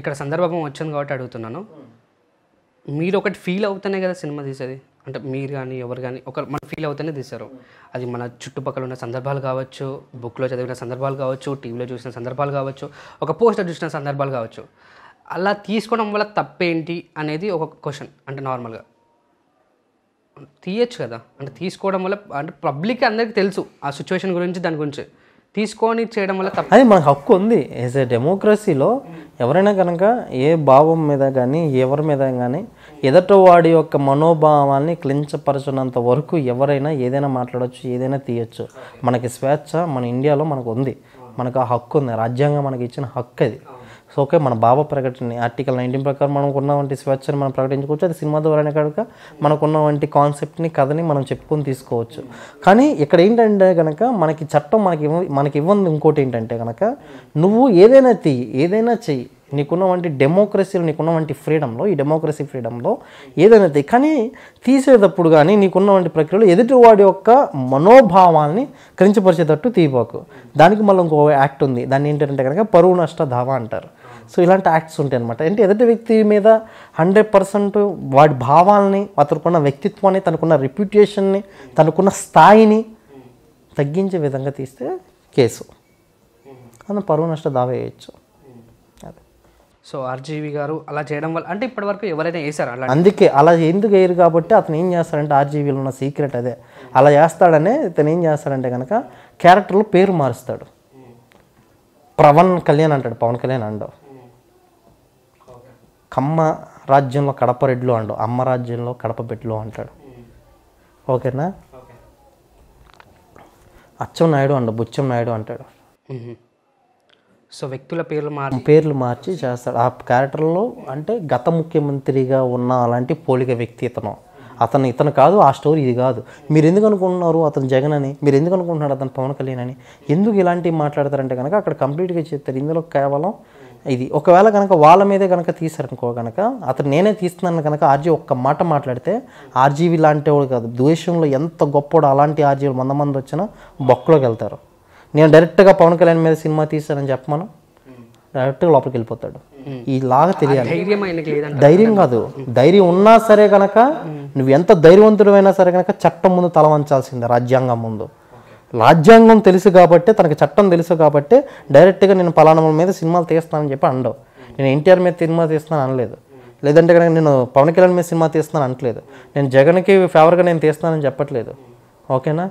ఇక్కడ సందర్భం వచ్చింది కాబట్టి అడుగుతున్నాను మీరు ఒకటి ఫీల్ అవుతానే కదా సినిమా తీసేది అంటే మీరు కానీ ఎవరు కానీ ఒక మన ఫీల్ అవుతేనే తీశారు అది మన చుట్టుపక్కల ఉన్న సందర్భాలు కావచ్చు బుక్లో చదివిన సందర్భాలు కావచ్చు టీవీలో చూసిన సందర్భాలు కావచ్చు ఒక పోస్టర్ చూసిన సందర్భాలు కావచ్చు అలా తీసుకోవడం వల్ల తప్పేంటి అనేది ఒక క్వశ్చన్ అంటే నార్మల్గా తీయచ్చు కదా అంటే తీసుకోవడం వల్ల అంటే పబ్లిక్ అందరికీ తెలుసు ఆ సిచ్యువేషన్ గురించి దాని గురించి తీసుకొని చేయడం వల్ల తప్ప అది మన హక్కు ఉంది యాజ్ ఎ డెమోక్రసీలో ఎవరైనా కనుక ఏ భావం మీద కానీ ఎవరి మీద కానీ వాడి యొక్క మనోభావాన్ని క్లించపరచున్నంత వరకు ఎవరైనా ఏదైనా మాట్లాడచ్చు ఏదైనా తీయచ్చు మనకి స్వేచ్ఛ మన ఇండియాలో మనకు ఉంది మనకు ఆ హక్కు ఉంది రాజ్యాంగం మనకి ఇచ్చిన హక్కు అది సో ఓకే మన భావ ప్రకటన ఆర్టికల్ నైన్టీన్ ప్రకారం మనం ఉన్నవంటి స్వేచ్ఛను మనం ప్రకటించుకోవచ్చు అది సినిమా ద్వారానే కనుక మనకున్నవంటి కాన్సెప్ట్ని కథని మనం చెప్పుకొని తీసుకోవచ్చు కానీ ఇక్కడ ఏంటంటే కనుక మనకి చట్టం మనకి మనకి ఇవ్వంది ఇంకోటి ఏంటంటే కనుక నువ్వు ఏదైనా తీయి ఏదైనా చెయ్యి నీకున్న వంటి డెమోక్రసీలో నీకున్న వంటి ఫ్రీడంలో ఈ డెమోక్రసీ ఫ్రీడంలో ఏదైనా కానీ తీసేటప్పుడు కానీ నీకున్న వంటి ప్రక్రియలో ఎదుటివాడి యొక్క మనోభావాల్ని కరించపరిచేటట్టు తీయబాకు దానికి మళ్ళీ ఇంకో యాక్ట్ ఉంది దాన్ని ఏంటంటే కనుక పరువు నష్ట దావా అంటారు సో ఇలాంటి యాక్ట్స్ ఉంటాయి అనమాట అంటే ఎదుటి వ్యక్తి మీద హండ్రెడ్ పర్సెంట్ వాడి భావాల్ని అతనుకున్న వ్యక్తిత్వాన్ని తనకున్న రెప్యుటేషన్ని తనకున్న స్థాయిని తగ్గించే విధంగా తీస్తే కేసు అన్న పరువు నష్ట దావా అదే సో ఆర్జీవి గారు అలా చేయడం వల్ల అంటే ఇప్పటివరకు ఎవరైనా వేశారు అలా అందుకే అలా ఎందుకు వేయరు కాబట్టి అతను ఏం చేస్తాడంటే ఆర్జీవీలో ఉన్న సీక్రెట్ అదే అలా చేస్తాడనే ఇతను ఏం చేస్తాడంటే కనుక క్యారెక్టర్లో పేరు మారుస్తాడు ప్రవణ్ కళ్యాణ్ అంటాడు పవన్ కళ్యాణ్ అండవు కమ్మ రాజ్యంలో కడప రెడ్లు అండు అమ్మ రాజ్యంలో కడప బెట్లు అంటాడు ఓకేనా అచ్చం నాయుడు అండు బుచ్చం నాయుడు అంటాడు సో వ్యక్తుల పేర్లు మార్చి పేర్లు మార్చి చేస్తాడు ఆ క్యారెక్టర్లో అంటే గత ముఖ్యమంత్రిగా ఉన్న అలాంటి పోలిక వ్యక్తి ఇతను అతను ఇతను కాదు ఆ స్టోరీ ఇది కాదు మీరు ఎందుకు అనుకుంటున్నారు అతను జగన్ అని మీరు ఎందుకు అనుకుంటున్నాడు అతను పవన్ కళ్యాణ్ అని ఎందుకు ఇలాంటివి మాట్లాడతారంటే కనుక అక్కడ కంప్లీట్గా చెప్తారు ఇందులో కేవలం ఇది ఒకవేళ కనుక వాళ్ళ మీదే కనుక తీసారనుకో కనుక అతను నేనే తీస్తున్నాను కనుక ఆర్జీ ఒక్క మాట మాట్లాడితే ఆర్జీవి లాంటి వాడు కాదు ద్వేషంలో ఎంత గొప్పోడు అలాంటి ఆర్జీవి మంద మంది వచ్చినా బొక్కలోకి వెళ్తారు నేను డైరెక్ట్గా పవన్ కళ్యాణ్ మీద సినిమా తీశానని చెప్పమను డైరెక్ట్గా లోపలికి వెళ్ళిపోతాడు లాగా తెలియాలి ధైర్యం కాదు ధైర్యం ఉన్నా సరే కనుక నువ్వు ఎంత అయినా సరే కనుక చట్టం ముందు తల వంచాల్సిందే రాజ్యాంగం ముందు రాజ్యాంగం తెలుసు కాబట్టి తనకి చట్టం తెలుసు కాబట్టి డైరెక్ట్గా నేను పలానా మీద సినిమాలు తీస్తానని చెప్పి అండవు నేను ఎన్టీఆర్ మీద సినిమా తీస్తాను అనలేదు లేదంటే కనుక నేను పవన్ కళ్యాణ్ మీద సినిమా తీస్తాను అనట్లేదు నేను జగన్కి ఫేవర్గా నేను తీస్తానని చెప్పట్లేదు ఓకేనా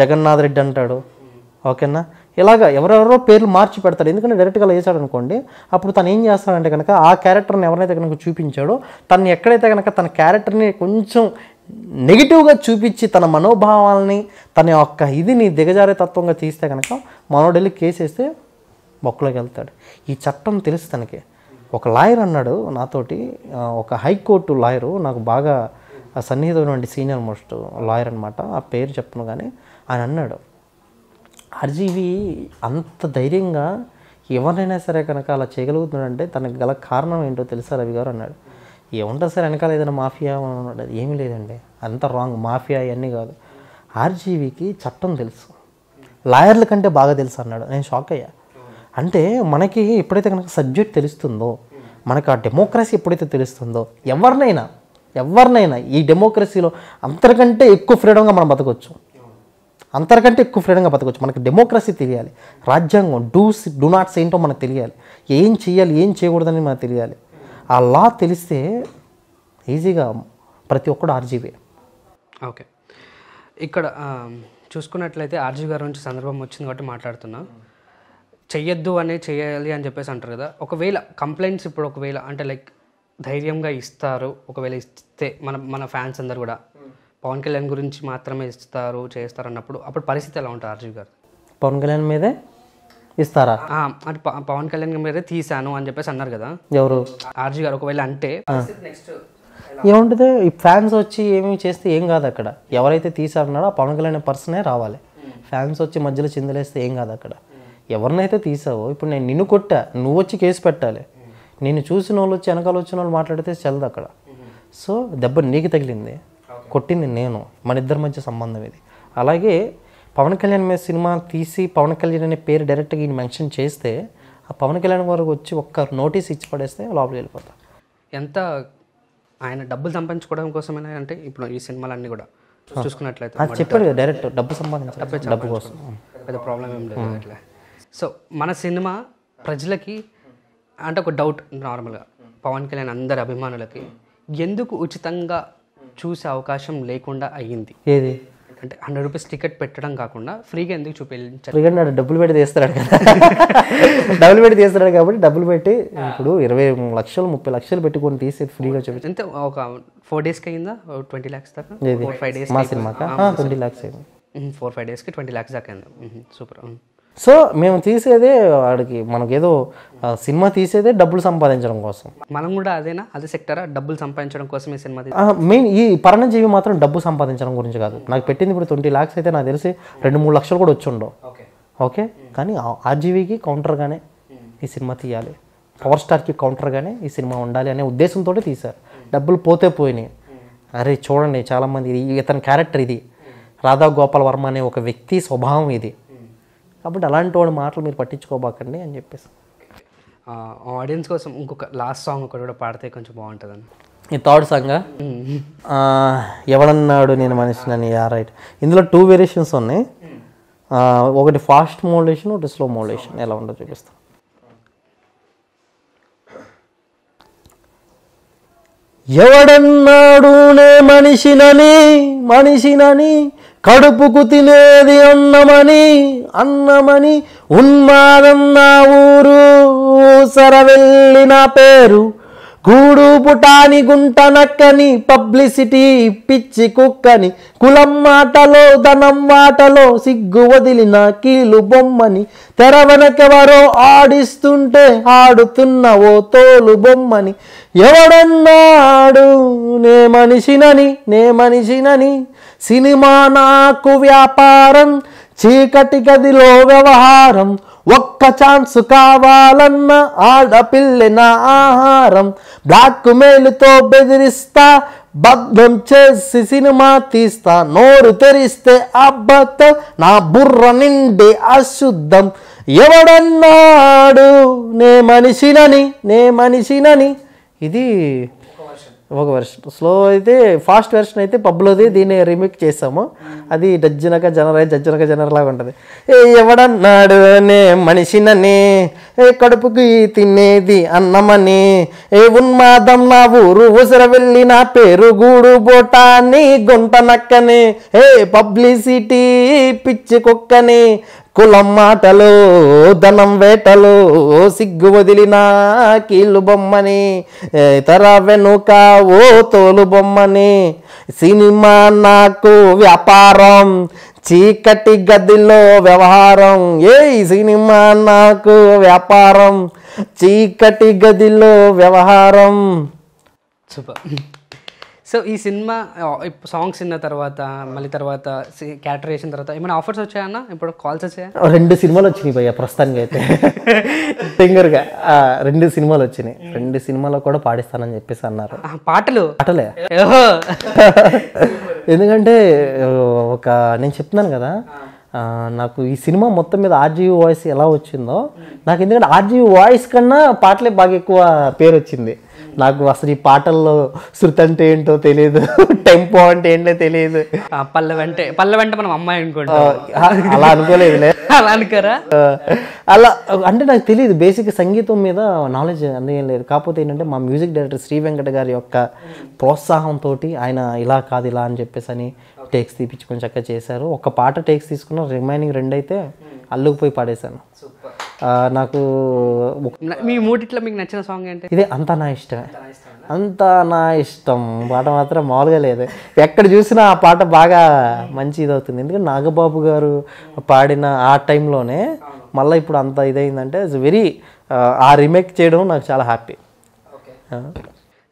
జగన్నాథ్ రెడ్డి అంటాడు ఓకేనా ఇలాగ ఎవరెవరో పేర్లు మార్చి పెడతాడు ఎందుకంటే డైరెక్ట్గా వేసాడు అనుకోండి అప్పుడు తను ఏం చేస్తాడంటే కనుక ఆ క్యారెక్టర్ని ఎవరైతే కనుక చూపించాడో తను ఎక్కడైతే కనుక తన క్యారెక్టర్ని కొంచెం నెగిటివ్గా చూపించి తన మనోభావాలని తన యొక్క ఇదిని దిగజారే తత్వంగా తీస్తే కనుక మనోడెళ్ళి కేసేస్తే మొక్కలోకి వెళ్తాడు ఈ చట్టం తెలుసు తనకి ఒక లాయర్ అన్నాడు నాతోటి ఒక హైకోర్టు లాయరు నాకు బాగా సన్నిహితమైనటువంటి సీనియర్ మోస్ట్ లాయర్ అనమాట ఆ పేరు చెప్పను కానీ ఆయన అన్నాడు ఆర్జీవి అంత ధైర్యంగా ఎవరినైనా సరే కనుక అలా చేయగలుగుతున్నాడంటే తనకు గల కారణం ఏంటో తెలుసా రవి గారు అన్నాడు ఏముంటుంది సార్ వెనకాల ఏదైనా మాఫియా అది ఏమీ లేదండి అంత రాంగ్ మాఫియా ఇవన్నీ కాదు ఆర్జీవీకి చట్టం తెలుసు లాయర్ల కంటే బాగా తెలుసు అన్నాడు నేను షాక్ అయ్యా అంటే మనకి ఎప్పుడైతే కనుక సబ్జెక్ట్ తెలుస్తుందో మనకు ఆ డెమోక్రసీ ఎప్పుడైతే తెలుస్తుందో ఎవరినైనా ఎవరినైనా ఈ డెమోక్రసీలో అంతకంటే ఎక్కువ ఫ్రీడంగా మనం బతకొచ్చు అంతకంటే ఎక్కువ ఫ్రీడంగా బతకొచ్చు మనకి డెమోక్రసీ తెలియాలి రాజ్యాంగం డూస్ డూ నాట్స్ ఏంటో మనకు తెలియాలి ఏం చేయాలి ఏం చేయకూడదని మనకు తెలియాలి ఆ లా తెలిస్తే ఈజీగా ప్రతి ఒక్కడు ఆర్జీవే ఓకే ఇక్కడ చూసుకున్నట్లయితే ఆర్జీ గారి నుంచి సందర్భం వచ్చింది కాబట్టి మాట్లాడుతున్నా చెయ్యొద్దు అనే చేయాలి అని చెప్పేసి అంటారు కదా ఒకవేళ కంప్లైంట్స్ ఇప్పుడు ఒకవేళ అంటే లైక్ ధైర్యంగా ఇస్తారు ఒకవేళ ఇస్తే మన మన ఫ్యాన్స్ అందరు కూడా పవన్ కళ్యాణ్ గురించి మాత్రమే ఇస్తారు చేస్తారు అన్నప్పుడు అప్పుడు పరిస్థితి ఎలా ఉంటుంది ఆర్జీ గారు పవన్ కళ్యాణ్ మీదే ఇస్తారా అంటే పవన్ కళ్యాణ్ మీద తీసాను అని చెప్పేసి అన్నారు కదా ఎవరు ఆర్జీ గారు ఒకవేళ అంటే ఏముంటుంది ఈ ఫ్యాన్స్ వచ్చి ఏమి చేస్తే ఏం కాదు అక్కడ ఎవరైతే తీసారన్నాడో ఆ పవన్ కళ్యాణ్ పర్సనే రావాలి hmm. ఫ్యాన్స్ వచ్చి మధ్యలో చిందలేస్తే ఏం కాదు అక్కడ ఎవరినైతే తీసావో ఇప్పుడు నేను నిన్ను కొట్టా నువ్వు వచ్చి కేసు పెట్టాలి hmm. నేను చూసిన వాళ్ళు వచ్చి వెనకాల వచ్చిన వాళ్ళు మాట్లాడితే చల్లదు అక్కడ hmm. సో దెబ్బ నీకు తగిలింది కొట్టింది నేను మన ఇద్దరి మధ్య సంబంధం ఇది అలాగే పవన్ కళ్యాణ్ మీద సినిమా తీసి పవన్ కళ్యాణ్ అనే పేరు డైరెక్ట్గా ఈయన మెన్షన్ చేస్తే ఆ పవన్ కళ్యాణ్ వరకు వచ్చి ఒక్క నోటీస్ ఇచ్చి పడేస్తే లోపలికి వెళ్ళిపోతా ఎంత ఆయన డబ్బులు సంపాదించుకోవడం కోసమేనా అంటే ఇప్పుడు ఈ సినిమాలన్నీ కూడా చూసుకున్నట్లయితే చెప్పారు కదా డైరెక్ట్ డబ్బు సంపాదించాలి డబ్బు కోసం పెద్ద ప్రాబ్లం ఏం లేదు అట్లా సో మన సినిమా ప్రజలకి అంటే ఒక డౌట్ నార్మల్గా పవన్ కళ్యాణ్ అందరి అభిమానులకి ఎందుకు ఉచితంగా చూసే అవకాశం లేకుండా అయ్యింది ఏది అంటే హండ్రెడ్ రూపీస్ టికెట్ పెట్టడం కాకుండా ఫ్రీగా ఎందుకు చూపించారు నాడు డబ్బులు పెట్టి తీస్తున్నాడు కదా డబ్బులు పెట్టి తీస్తున్నాడు కాబట్టి డబ్బులు పెట్టి ఇప్పుడు ఇరవై లక్షలు ముప్పై లక్షలు పెట్టుకొని తీసి ఫ్రీగా చూపించారు అంటే ఒక ఫోర్ డేస్ కి అయిందా ట్వంటీ ల్యాక్స్ దాకా ఫోర్ ఫైవ్ డేస్ మా సినిమాకా ట్వంటీ లాక్స్ అయింది ఫోర్ ఫైవ్ డేస్ కి ట్వంటీ ల్యాక్స్ దాకా అయింది సూపర్ సో మేము తీసేదే వాడికి ఏదో సినిమా తీసేదే డబ్బులు సంపాదించడం కోసం మనం కూడా అదేనా అదే సెక్టరా డబ్బులు సంపాదించడం కోసమే సినిమా మెయిన్ ఈ పరణజీవి మాత్రం డబ్బు సంపాదించడం గురించి కాదు నాకు పెట్టింది ఇప్పుడు ట్వంటీ ల్యాక్స్ అయితే నాకు తెలిసి రెండు మూడు లక్షలు కూడా వచ్చుండవు ఓకే కానీ ఆర్జీవీకి కౌంటర్గానే ఈ సినిమా తీయాలి పవర్ స్టార్కి కౌంటర్గానే ఈ సినిమా ఉండాలి అనే ఉద్దేశంతో తీశారు డబ్బులు పోతే పోయినాయి అరే చూడండి చాలామంది ఇతని క్యారెక్టర్ ఇది రాధా గోపాల్ వర్మ అనే ఒక వ్యక్తి స్వభావం ఇది కాబట్టి అలాంటి వాడి మాటలు మీరు పట్టించుకోబాకండి అని చెప్పేసి ఆడియన్స్ కోసం ఇంకొక లాస్ట్ సాంగ్ ఒకటి కూడా పాడితే కొంచెం బాగుంటుందని ఈ థర్డ్ సాంగ్ ఎవడన్నాడు నేను మనిషినని యా రైట్ ఇందులో టూ వేరియేషన్స్ ఉన్నాయి ఒకటి ఫాస్ట్ మోడేషన్ ఒకటి స్లో మోడలేషన్ ఎలా ఉండో చూపిస్తాను ఎవడన్నాడు నే మనిషినని మనిషినని కడుపుకు తినేది అన్నమని అన్నమని ఉన్మాదం నా ఊరు సరవెళ్ళి నా పేరు గూడు పుటాని గుంటనక్కని పబ్లిసిటీ పిచ్చి కుక్కని కులం మాటలో ధనం మాటలో సిగ్గు వదిలిన కీలు బొమ్మని తెర వెనకెవరో ఆడిస్తుంటే ఆడుతున్న ఓ తోలు బొమ్మని ఎవడన్నాడు నే మనిషినని నే మనిషినని సినిమా నాకు వ్యాపారం చీకటి గదిలో వ్యవహారం ఒక్క ఛాన్స్ కావాలన్న ఆడపిల్లె నా ఆహారం బ్లాక్ మేలుతో బెదిరిస్తా బద్ధం చేసి సినిమా తీస్తా నోరు తెరిస్తే అబ్బత నా బుర్ర నిండి అశుద్ధం ఎవడన్నాడు నే మనిషినని నే మనిషినని ఇది ఒక వెర్షన్ స్లో అయితే ఫాస్ట్ వెర్షన్ అయితే పబ్లోది దీన్ని రీమేక్ చేసాము అది డజ్జనక జనర జజ్జనక జనర లాగా ఉంటుంది ఏ ఎవడన్నాడు అనే మనిషినని ఏ కడుపుకి తినేది అన్నమని ఏ ఉన్మాదం నా ఊరు ఉసిర వెళ్ళి నా పేరు గూడు బోటాని గుంట నక్కని ఏ పబ్లిసిటీ పిచ్చి కుక్కని కులం మాటలు ధనం వేటలు సిగ్గు వదిలిన కీళ్ళు బొమ్మని తర వెనుక ఓ తోలు బొమ్మని సినిమా నాకు వ్యాపారం చీకటి గదిలో వ్యవహారం ఏ సినిమా నాకు వ్యాపారం చీకటి గదిలో వ్యవహారం సూపర్ సో ఈ సినిమా సాంగ్స్ విన్న తర్వాత మళ్ళీ తర్వాత క్యారెక్టర్ వేసిన తర్వాత ఏమైనా ఆఫర్స్ వచ్చాయన్న ఇప్పుడు కాల్స్ వచ్చాయా రెండు సినిమాలు వచ్చినాయి భయ్య ప్రస్తుతానికి అయితే సింగర్గా రెండు సినిమాలు వచ్చినాయి రెండు సినిమాలో కూడా పాడిస్తానని చెప్పేసి అన్నారు పాటలు పాటలే ఎందుకంటే ఒక నేను చెప్తున్నాను కదా నాకు ఈ సినిమా మొత్తం మీద ఆర్జీవి వాయిస్ ఎలా వచ్చిందో నాకు ఎందుకంటే ఆర్జీవి వాయిస్ కన్నా పాటలే బాగా ఎక్కువ పేరు వచ్చింది నాకు అసలు ఈ పాటల్లో శృతి అంటే ఏంటో తెలియదు టెంపో అంటే ఏంటో తెలియదు పల్లె వెంటే పల్లె వెంట మనం అమ్మాయి అనుకుంటాం అలా అనుకోలేదు అలా అనుకోరా అలా అంటే నాకు తెలియదు బేసిక్ సంగీతం మీద నాలెడ్జ్ అందేం లేదు కాకపోతే ఏంటంటే మా మ్యూజిక్ డైరెక్టర్ శ్రీ వెంకట గారి యొక్క ప్రోత్సాహంతో ఆయన ఇలా కాదు ఇలా అని చెప్పేసి అని టేక్స్ తీపించుకొని చక్కగా చేశారు ఒక పాట టేక్స్ తీసుకున్న రిమైనింగ్ అయితే అల్లుకుపోయి పాడేశాను సూపర్ నాకు మీ మూడిట్లో మీకు నచ్చిన సాంగ్ ఏంటి ఇదే అంతా నా ఇష్టమే అంతా నా ఇష్టం పాట మాత్రం మామూలుగా లేదు ఎక్కడ చూసినా ఆ పాట బాగా మంచి ఇది అవుతుంది ఎందుకంటే నాగబాబు గారు పాడిన ఆ టైంలోనే మళ్ళీ ఇప్పుడు అంత ఇదైందంటే ఇట్స్ వెరీ ఆ రీమేక్ చేయడం నాకు చాలా హ్యాపీ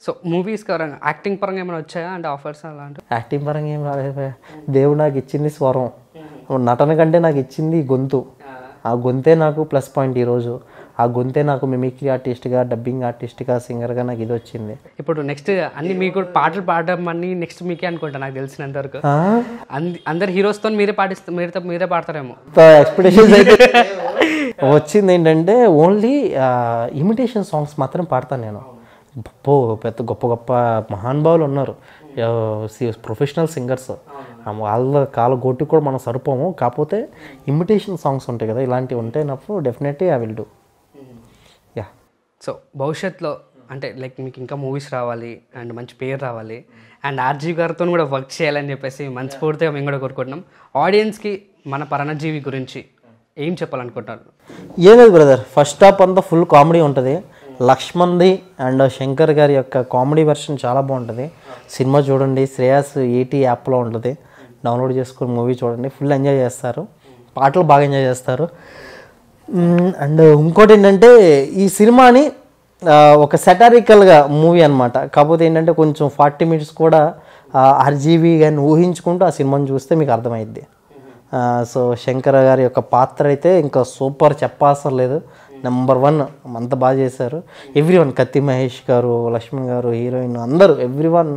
సో మూవీస్ పరంగా యాక్టింగ్ పరంగా ఏమైనా వచ్చాయా అంటే ఆఫర్స్ అలాంటి యాక్టింగ్ పరంగా ఏం రాలేదు దేవుడు నాకు ఇచ్చింది స్వరం నటన కంటే నాకు ఇచ్చింది గొంతు ఆ గొంతే నాకు ప్లస్ పాయింట్ ఈరోజు ఆ గొంతే నాకు మిమిక్రీ ఆర్టిస్ట్గా డబ్బింగ్ ఆర్టిస్ట్గా సింగర్గా నాకు ఇది వచ్చింది ఇప్పుడు నెక్స్ట్ అన్ని మీకు పాటలు పాడడం అని నెక్స్ట్ మీకే అనుకుంటా నాకు తెలిసినంత వరకు అందరు హీరోస్తో మీరే పాటిస్తారు మీరే మీరే పాడతారేమో ఎక్స్పెక్టేషన్స్ అయితే వచ్చింది ఏంటంటే ఓన్లీ ఇమిటేషన్ సాంగ్స్ మాత్రం పాడతాను నేను గొప్ప పెద్ద గొప్ప గొప్ప మహానుభావులు ఉన్నారు ప్రొఫెషనల్ సింగర్స్ వాళ్ళ కాలు గొట్టి కూడా మనం సరిపోము కాకపోతే ఇమిటేషన్ సాంగ్స్ ఉంటాయి కదా ఇలాంటివి ఉంటే నాకు definitely I will do yeah so భవిష్యత్తులో అంటే లైక్ మీకు ఇంకా మూవీస్ రావాలి అండ్ మంచి పేరు రావాలి అండ్ ఆర్జీ గారితో కూడా వర్క్ చేయాలని చెప్పేసి పూర్తిగా మేము కూడా కోరుకుంటున్నాం ఆడియన్స్కి మన పరణజీవి గురించి ఏం చెప్పాలనుకుంటారు ఏం లేదు బ్రదర్ ఫస్ట్ హాఫ్ అంతా ఫుల్ కామెడీ ఉంటుంది లక్ష్మణ్ది అండ్ శంకర్ గారి యొక్క కామెడీ వెర్షన్ చాలా బాగుంటుంది సినిమా చూడండి శ్రేయాస్ ఏటీ e యాప్లో ఉంటుంది డౌన్లోడ్ చేసుకుని మూవీ చూడండి ఫుల్ ఎంజాయ్ చేస్తారు పాటలు బాగా ఎంజాయ్ చేస్తారు అండ్ ఇంకోటి ఏంటంటే ఈ సినిమాని ఒక సెటారికల్గా మూవీ అనమాట కాకపోతే ఏంటంటే కొంచెం ఫార్టీ మినిట్స్ కూడా ఆర్జీబీ కానీ ఊహించుకుంటూ ఆ సినిమాని చూస్తే మీకు అర్థమైద్ది సో శంకర్ గారి యొక్క పాత్ర అయితే ఇంకా సూపర్ చెప్పాల్సిన లేదు నెంబర్ వన్ అంత బాగా చేశారు ఎవ్రీ వన్ కత్తి మహేష్ గారు లక్ష్మణ్ గారు హీరోయిన్ అందరూ everyone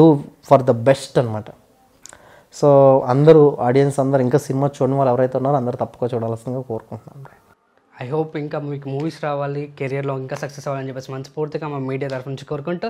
do for the best అనమాట సో అందరూ ఆడియన్స్ అందరూ ఇంకా సినిమా చూడని వాళ్ళు ఎవరైతే ఉన్నారో అందరూ తప్పక చూడాల్సిందిగా కోరుకుంటున్నాం ఐ హోప్ ఇంకా మీకు మూవీస్ రావాలి కెరియర్లో ఇంకా సక్సెస్ అవ్వాలని చెప్పేసి మనస్ఫూర్తిగా మా మీడియా తరఫు నుంచి కోరుకుంటూ